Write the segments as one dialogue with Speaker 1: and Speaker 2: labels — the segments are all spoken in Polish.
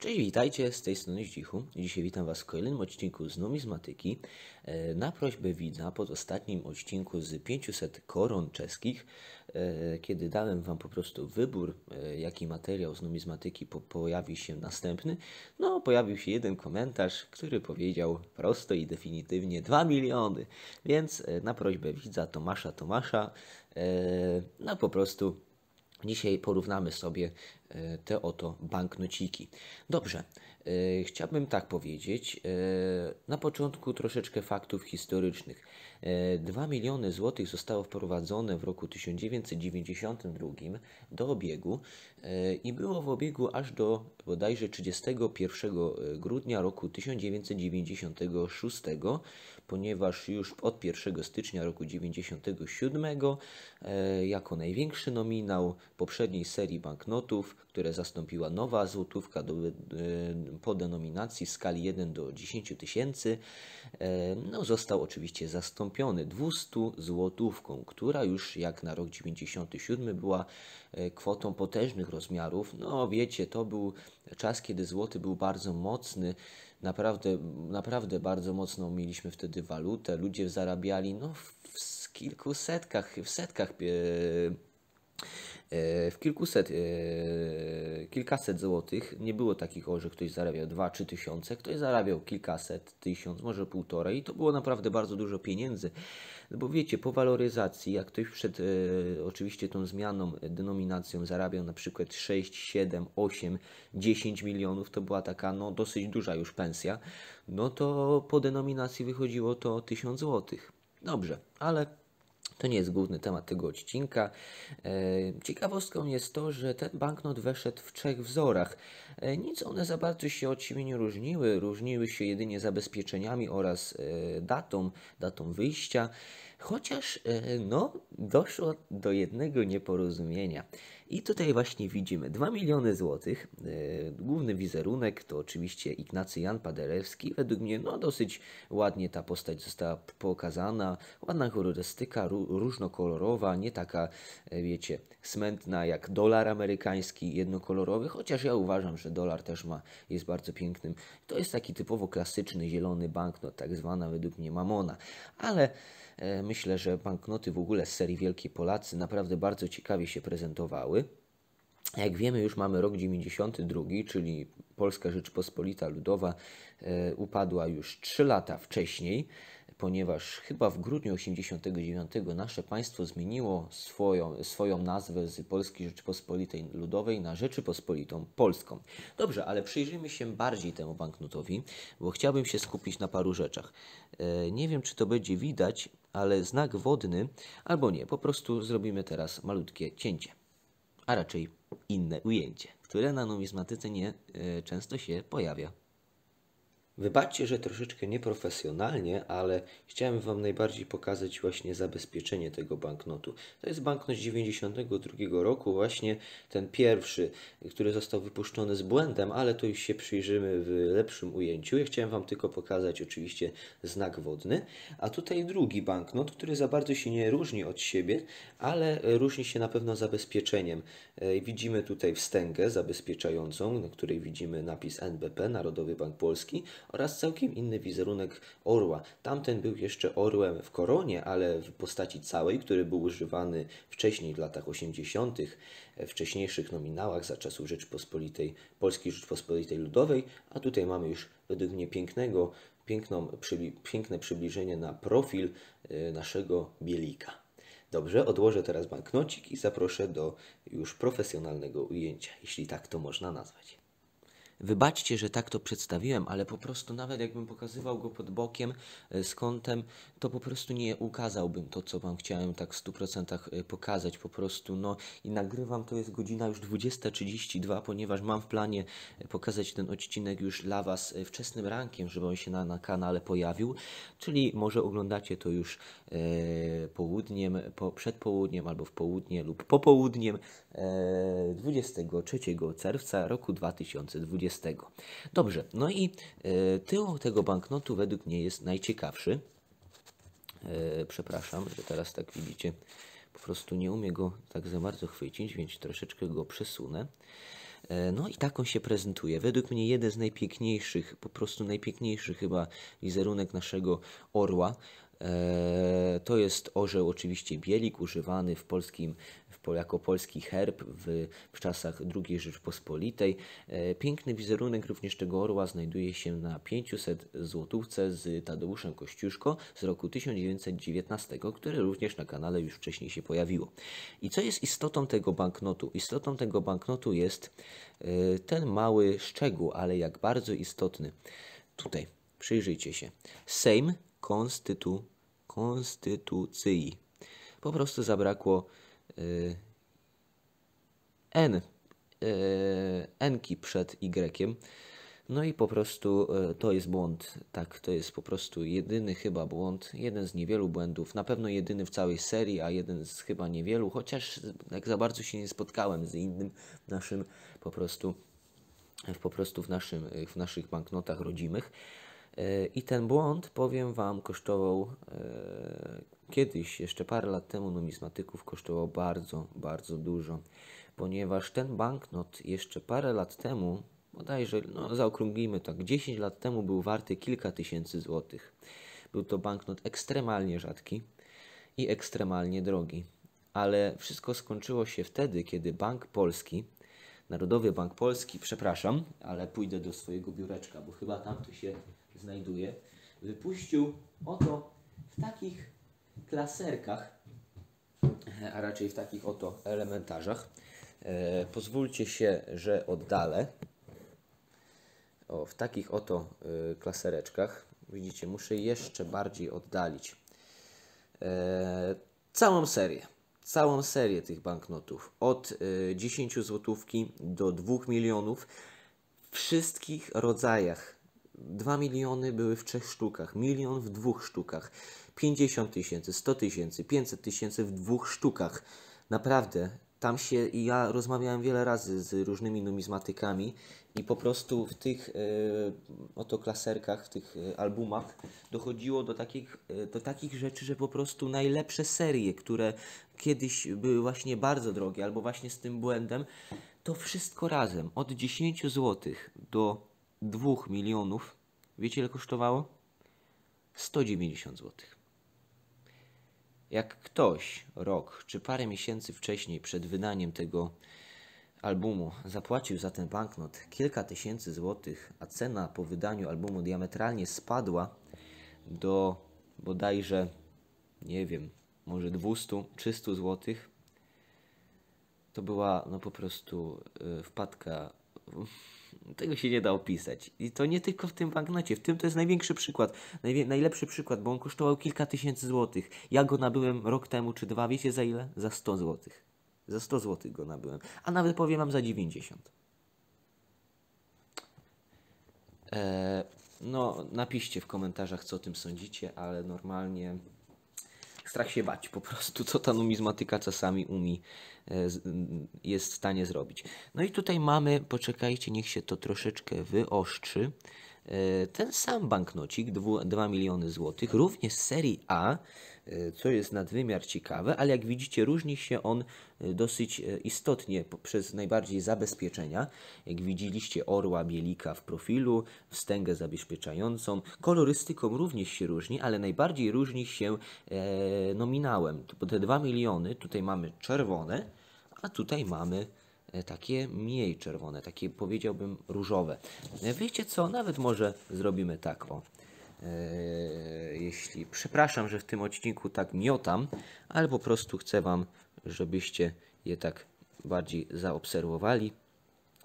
Speaker 1: Cześć, witajcie, z tej strony Zdzichu. Dzisiaj witam Was w kolejnym odcinku z numizmatyki. E, na prośbę widza pod ostatnim odcinku z 500 koron czeskich, e, kiedy dałem Wam po prostu wybór, e, jaki materiał z numizmatyki po pojawi się następny, no pojawił się jeden komentarz, który powiedział prosto i definitywnie 2 miliony. Więc na prośbę widza Tomasza Tomasza, no po prostu Dzisiaj porównamy sobie e, te oto banknociki. Dobrze, e, chciałbym tak powiedzieć. E, na początku troszeczkę faktów historycznych. 2 e, miliony złotych zostało wprowadzone w roku 1992 do obiegu e, i było w obiegu aż do bodajże 31 e, grudnia roku 1996, ponieważ już od 1 stycznia roku 1997 jako największy nominał poprzedniej serii banknotów, które zastąpiła nowa złotówka do, po denominacji w skali 1 do 10 tysięcy, no, został oczywiście zastąpiony zastąpiony 200 złotówką, która już jak na rok 97 była e, kwotą potężnych rozmiarów. No wiecie, to był czas, kiedy złoty był bardzo mocny, naprawdę, naprawdę bardzo mocno mieliśmy wtedy walutę, ludzie zarabiali no, w kilku setkach, w setkach E, w kilkuset, e, kilkaset złotych nie było takich, że ktoś zarabiał 2-3 tysiące, ktoś zarabiał kilkaset, tysiąc, może półtorej i to było naprawdę bardzo dużo pieniędzy. No bo wiecie, po waloryzacji, jak ktoś przed e, oczywiście tą zmianą, denominacją zarabiał na przykład 6, 7, 8, 10 milionów, to była taka no, dosyć duża już pensja, no to po denominacji wychodziło to 1000 złotych. Dobrze, ale to nie jest główny temat tego odcinka. E, ciekawostką jest to, że ten banknot weszedł w trzech wzorach. E, nic one za bardzo się od siebie nie różniły, różniły się jedynie zabezpieczeniami oraz e, datą, datą wyjścia. Chociaż e, no, doszło do jednego nieporozumienia. I tutaj właśnie widzimy 2 miliony złotych. E, główny wizerunek to oczywiście Ignacy Jan Paderewski. Według mnie no, dosyć ładnie ta postać została pokazana. Ładna kolorystyka, różnokolorowa, nie taka, e, wiecie, smętna jak dolar amerykański jednokolorowy, chociaż ja uważam, że dolar też ma, jest bardzo pięknym. To jest taki typowo klasyczny zielony banknot, tak zwana według mnie mamona. Ale E, myślę, że banknoty w ogóle z serii Wielkiej Polacy naprawdę bardzo ciekawie się prezentowały. Jak wiemy, już mamy rok 92, czyli Polska Rzeczpospolita Ludowa e, upadła już 3 lata wcześniej, ponieważ chyba w grudniu 89 nasze państwo zmieniło swoją, swoją nazwę z Polskiej Rzeczypospolitej Ludowej na Rzeczypospolitą Polską. Dobrze, ale przyjrzyjmy się bardziej temu banknotowi, bo chciałbym się skupić na paru rzeczach. E, nie wiem, czy to będzie widać, ale znak wodny, albo nie, po prostu zrobimy teraz malutkie cięcie, a raczej inne ujęcie, które na numizmatyce nie y, często się pojawia. Wybaczcie, że troszeczkę nieprofesjonalnie, ale chciałem Wam najbardziej pokazać właśnie zabezpieczenie tego banknotu. To jest banknot 92 roku, właśnie ten pierwszy, który został wypuszczony z błędem, ale to już się przyjrzymy w lepszym ujęciu. Ja chciałem Wam tylko pokazać oczywiście znak wodny, a tutaj drugi banknot, który za bardzo się nie różni od siebie, ale różni się na pewno zabezpieczeniem. E, widzimy tutaj wstęgę zabezpieczającą, na której widzimy napis NBP, Narodowy Bank Polski, oraz całkiem inny wizerunek orła. Tamten był jeszcze orłem w koronie, ale w postaci całej, który był używany wcześniej w latach 80., w e, wcześniejszych nominałach za czasów Rzeczpospolitej, Polskiej Rzeczpospolitej Ludowej, a tutaj mamy już według mnie pięknego, piękną, przybli piękne przybliżenie na profil e, naszego bielika. Dobrze, odłożę teraz banknocik i zaproszę do już profesjonalnego ujęcia, jeśli tak to można nazwać. Wybaczcie, że tak to przedstawiłem, ale po prostu nawet jakbym pokazywał go pod bokiem e, z kątem, to po prostu nie ukazałbym to, co wam chciałem tak w 100% e, pokazać. Po prostu no i nagrywam, to jest godzina już 20.32, ponieważ mam w planie e, pokazać ten odcinek już dla was wczesnym rankiem, żeby on się na, na kanale pojawił, czyli może oglądacie to już e, południem, po, przed południem albo w południe lub popołudniem e, 23 czerwca roku 2020. 20. Dobrze, no i e, tył tego banknotu według mnie jest najciekawszy. E, przepraszam, że teraz tak widzicie, po prostu nie umiem go tak za bardzo chwycić, więc troszeczkę go przesunę. E, no i tak on się prezentuje. Według mnie jeden z najpiękniejszych, po prostu najpiękniejszy chyba wizerunek naszego orła. To jest orzeł oczywiście bielik używany w polskim jako polski herb w, w czasach II Rzeczpospolitej. E, piękny wizerunek również tego orła znajduje się na 500 złotówce z Tadeuszem Kościuszko z roku 1919, które również na kanale już wcześniej się pojawiło. I co jest istotą tego banknotu? Istotą tego banknotu jest e, ten mały szczegół, ale jak bardzo istotny. Tutaj przyjrzyjcie się. Sejm konstytu, konstytucji. Po prostu zabrakło Y, n, y, Nki przed Y. No i po prostu y, to jest błąd, tak, to jest po prostu jedyny chyba błąd, jeden z niewielu błędów, na pewno jedyny w całej serii, a jeden z chyba niewielu, chociaż tak za bardzo się nie spotkałem z innym naszym po prostu, po prostu w, naszym, w naszych banknotach rodzimych. E, I ten błąd, powiem Wam, kosztował e, kiedyś, jeszcze parę lat temu, no, numizmatyków kosztował bardzo, bardzo dużo, ponieważ ten banknot jeszcze parę lat temu, bodajże, no zaokrąglimy tak, 10 lat temu był warty kilka tysięcy złotych. Był to banknot ekstremalnie rzadki i ekstremalnie drogi. Ale wszystko skończyło się wtedy, kiedy Bank Polski, Narodowy Bank Polski, przepraszam, ale pójdę do swojego biureczka, bo chyba tam to się znajduje, wypuścił oto w takich klaserkach, a raczej w takich oto elementarzach. E, pozwólcie się, że oddalę. O, w takich oto y, klasereczkach. Widzicie, muszę jeszcze bardziej oddalić e, całą serię. Całą serię tych banknotów. Od y, e, 10 złotówki do 2 milionów. W wszystkich rodzajach 2 miliony były w trzech sztukach, milion w dwóch sztukach, 50 tysięcy, 100 tysięcy, 500 tysięcy w dwóch sztukach. Naprawdę, tam się, i ja rozmawiałem wiele razy z różnymi numizmatykami i po prostu w tych y, oto klaserkach, w tych e, albumach dochodziło do takich, e, do takich rzeczy, że po prostu najlepsze serie, które kiedyś były właśnie bardzo drogie albo właśnie z tym błędem, to wszystko razem od 10 zł do 2 milionów, wiecie ile kosztowało? 190 zł. Jak ktoś rok czy parę miesięcy wcześniej, przed wydaniem tego albumu, zapłacił za ten banknot kilka tysięcy złotych, a cena po wydaniu albumu diametralnie spadła do bodajże, nie wiem, może 200-300 złotych, to była no po prostu y, wpadka tego się nie da opisać. I to nie tylko w tym banknocie, w tym to jest największy przykład, najwie, najlepszy przykład, bo on kosztował kilka tysięcy złotych. Ja go nabyłem rok temu czy dwa, wiecie za ile? Za 100 złotych. Za 100 złotych go nabyłem, a nawet powiem wam za 90. Eee, no, napiszcie w komentarzach, co o tym sądzicie, ale normalnie strach się bać po prostu, co ta numizmatyka czasami umi e, jest w stanie zrobić. No i tutaj mamy, poczekajcie, niech się to troszeczkę wyostrzy. E, ten sam banknocik, 2 miliony złotych, również z serii A, E, co jest nadwymiar ciekawe, ale jak widzicie różni się on e, dosyć e, istotnie przez najbardziej zabezpieczenia. Jak widzieliście orła bielika w profilu, wstęgę zabezpieczającą. Kolorystyką również się różni, ale najbardziej różni się e, nominałem. Bo te 2 miliony, tutaj mamy czerwone, a tutaj mamy takie mniej czerwone, takie powiedziałbym różowe. Wiecie co, nawet może zrobimy tak o. E, jeśli przepraszam, że w tym odcinku tak miotam, ale po prostu chcę Wam, żebyście je tak bardziej zaobserwowali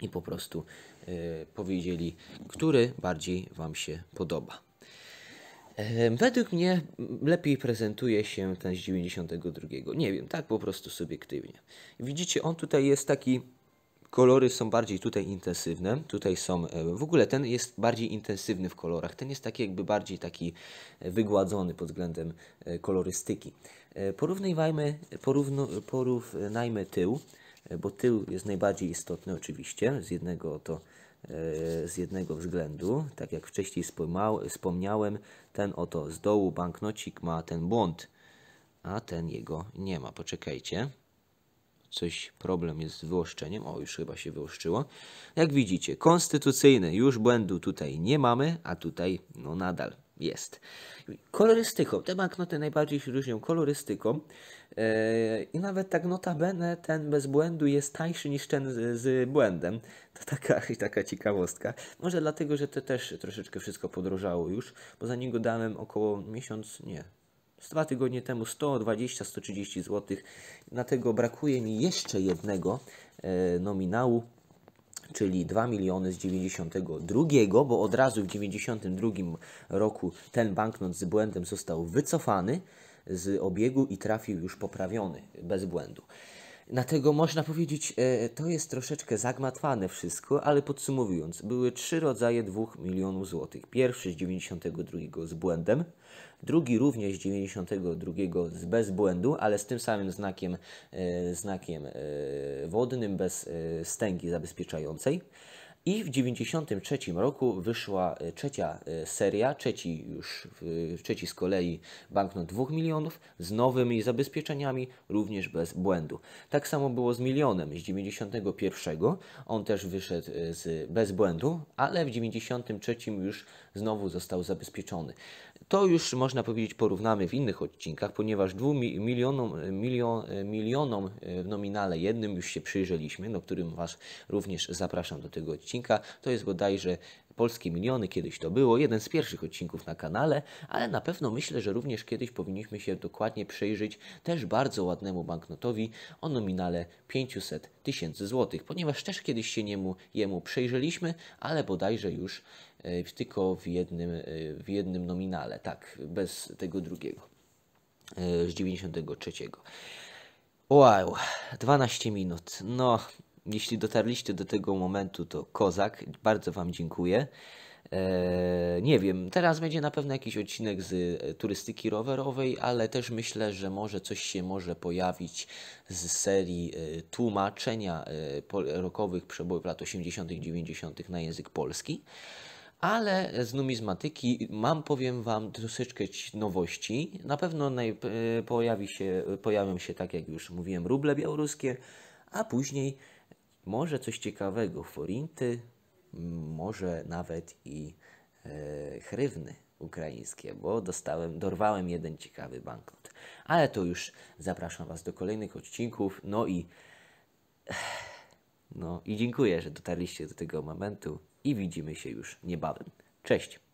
Speaker 1: i po prostu e, powiedzieli, który bardziej Wam się podoba. E, według mnie lepiej prezentuje się ten z 92. Nie wiem, tak po prostu subiektywnie. Widzicie, on tutaj jest taki Kolory są bardziej tutaj intensywne. Tutaj są, e, w ogóle ten jest bardziej intensywny w kolorach. Ten jest taki jakby bardziej taki e, wygładzony pod względem e, kolorystyki. Porównajmy, porówno, porównajmy tył, bo tył jest najbardziej istotny oczywiście. Z jednego to z jednego względu, tak jak wcześniej wspomniałem, ten oto z dołu banknocik ma ten błąd, a ten jego nie ma. Poczekajcie coś problem jest z wyłoszczeniem. O, już chyba się wyłoszczyło. Jak widzicie, konstytucyjny, już błędu tutaj nie mamy, a tutaj no nadal jest. Kolorystyką, te banknoty najbardziej się różnią kolorystyką e, i nawet tak notabene ten bez błędu jest tańszy niż ten z, z błędem. To taka, taka ciekawostka. Może dlatego, że to też troszeczkę wszystko podrożało już, bo za niego dałem około miesiąc, nie, dwa tygodnie temu 120-130 zł. Dlatego brakuje mi jeszcze jednego e, nominału, czyli 2 miliony z 92, bo od razu w 92 roku ten banknot z błędem został wycofany z obiegu i trafił już poprawiony bez błędu. Dlatego można powiedzieć, e, to jest troszeczkę zagmatwane wszystko, ale podsumowując, były trzy rodzaje 2 milionów złotych. Pierwszy z 92 z błędem, drugi również z 92 z bez błędu, ale z tym samym znakiem, e, znakiem e, wodnym, bez stęgi zabezpieczającej i w 93 roku wyszła e, trzecia e, seria, trzeci już, trzeci z kolei banknot 2 milionów z nowymi zabezpieczeniami, również bez błędu. Tak samo było z milionem z 91. On też wyszedł e, z, bez błędu, ale w 93 już znowu został zabezpieczony. To już można powiedzieć porównamy w innych odcinkach, ponieważ 2 milionom, milion, milionom w nominale jednym już się przyjrzeliśmy, do którym Was również zapraszam do tego odcinka odcinka. To jest bodajże Polskie Miliony, kiedyś to było, jeden z pierwszych odcinków na kanale, ale na pewno myślę, że również kiedyś powinniśmy się dokładnie przyjrzeć też bardzo ładnemu banknotowi o nominale 500 tysięcy złotych, ponieważ też kiedyś się niemu, jemu przejrzeliśmy, ale bodajże już e, tylko w jednym, e, w jednym nominale, tak, bez tego drugiego, e, z 93. Wow, 12 minut, no jeśli dotarliście do tego momentu, to kozak. Bardzo Wam dziękuję. E, nie wiem, teraz będzie na pewno jakiś odcinek z e, turystyki rowerowej, ale też myślę, że może coś się może pojawić z serii e, tłumaczenia rokowych przebojów lat 80., 90. na język polski. Ale z numizmatyki mam, powiem Wam, troszeczkę nowości. Na pewno pojawi się, pojawią się, tak jak już mówiłem, ruble białoruskie, a później może coś ciekawego Forinty, może nawet i e, ukraińskie, bo dostałem, dorwałem jeden ciekawy banknot. Ale to już zapraszam Was do kolejnych odcinków. No i no i dziękuję, że dotarliście do tego momentu i widzimy się już niebawem. Cześć!